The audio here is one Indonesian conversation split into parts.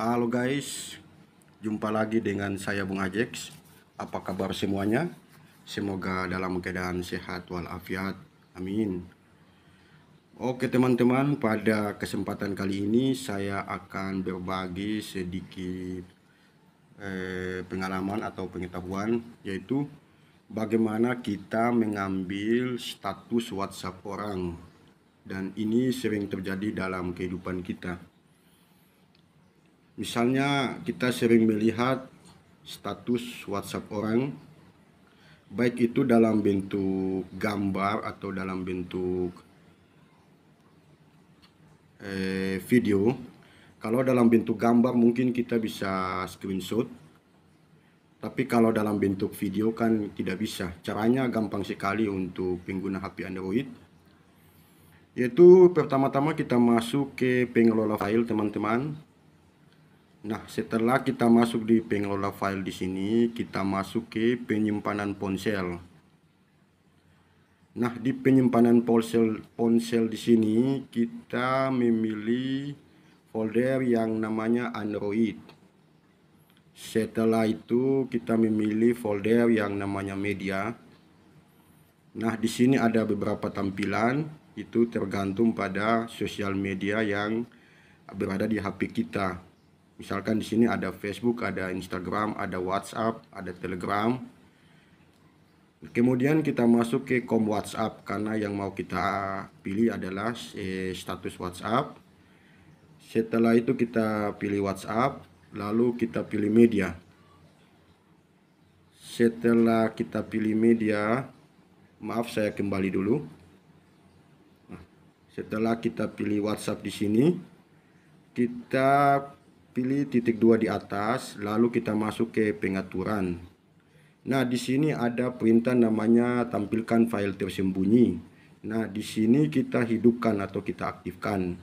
Halo guys, jumpa lagi dengan saya Bung Ajex. Apa kabar semuanya? Semoga dalam keadaan sehat walafiat. Amin. Oke teman-teman, pada kesempatan kali ini saya akan berbagi sedikit eh, pengalaman atau pengetahuan yaitu bagaimana kita mengambil status WhatsApp orang dan ini sering terjadi dalam kehidupan kita Misalnya kita sering melihat status WhatsApp orang baik itu dalam bentuk gambar atau dalam bentuk eh, video. Kalau dalam bentuk gambar mungkin kita bisa screenshot. Tapi kalau dalam bentuk video kan tidak bisa. Caranya gampang sekali untuk pengguna HP Android. Yaitu pertama-tama kita masuk ke pengelola file teman-teman. Nah, setelah kita masuk di pengelola file di sini, kita masuk ke penyimpanan ponsel. Nah, di penyimpanan ponsel ponsel di sini kita memilih folder yang namanya Android. Setelah itu kita memilih folder yang namanya media. Nah, di sini ada beberapa tampilan itu tergantung pada sosial media yang berada di HP kita. Misalkan di sini ada Facebook, ada Instagram, ada WhatsApp, ada Telegram. Kemudian kita masuk ke kom WhatsApp karena yang mau kita pilih adalah eh, status WhatsApp. Setelah itu kita pilih WhatsApp, lalu kita pilih media. Setelah kita pilih media, maaf saya kembali dulu. Nah, setelah kita pilih WhatsApp di sini, kita pilih titik dua di atas, lalu kita masuk ke pengaturan. Nah, di sini ada perintah namanya tampilkan file tersembunyi. Nah, di sini kita hidupkan atau kita aktifkan.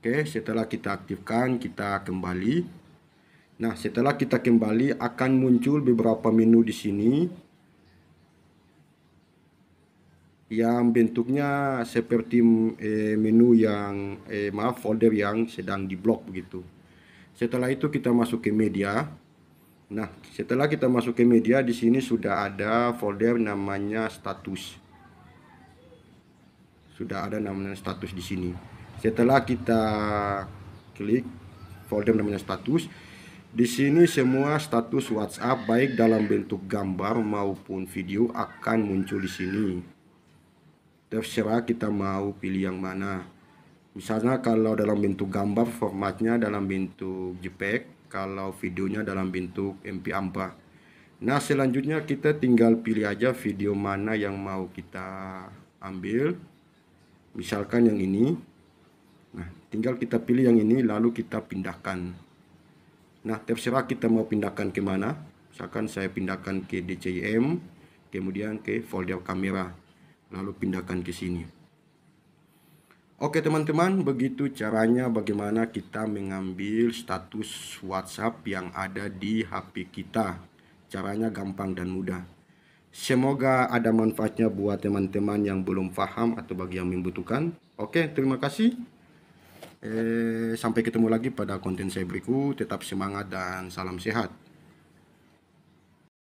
Oke, setelah kita aktifkan, kita kembali. Nah, setelah kita kembali akan muncul beberapa menu di sini yang bentuknya seperti eh, menu yang eh, maaf folder yang sedang diblok begitu. Setelah itu kita masuk ke media. Nah, setelah kita masuk ke media di sini sudah ada folder namanya status. Sudah ada namanya status di sini. Setelah kita klik folder namanya status, di sini semua status WhatsApp baik dalam bentuk gambar maupun video akan muncul di sini. Terserah kita mau pilih yang mana misalnya kalau dalam bentuk gambar formatnya dalam bentuk JPEG kalau videonya dalam bentuk MP4 nah selanjutnya kita tinggal pilih aja video mana yang mau kita ambil misalkan yang ini nah tinggal kita pilih yang ini lalu kita pindahkan nah terserah kita mau pindahkan kemana misalkan saya pindahkan ke DCM, kemudian ke folder kamera lalu pindahkan ke sini Oke teman-teman, begitu caranya bagaimana kita mengambil status WhatsApp yang ada di HP kita. Caranya gampang dan mudah. Semoga ada manfaatnya buat teman-teman yang belum paham atau bagi yang membutuhkan. Oke, terima kasih. Eh, sampai ketemu lagi pada konten saya berikut. Tetap semangat dan salam sehat.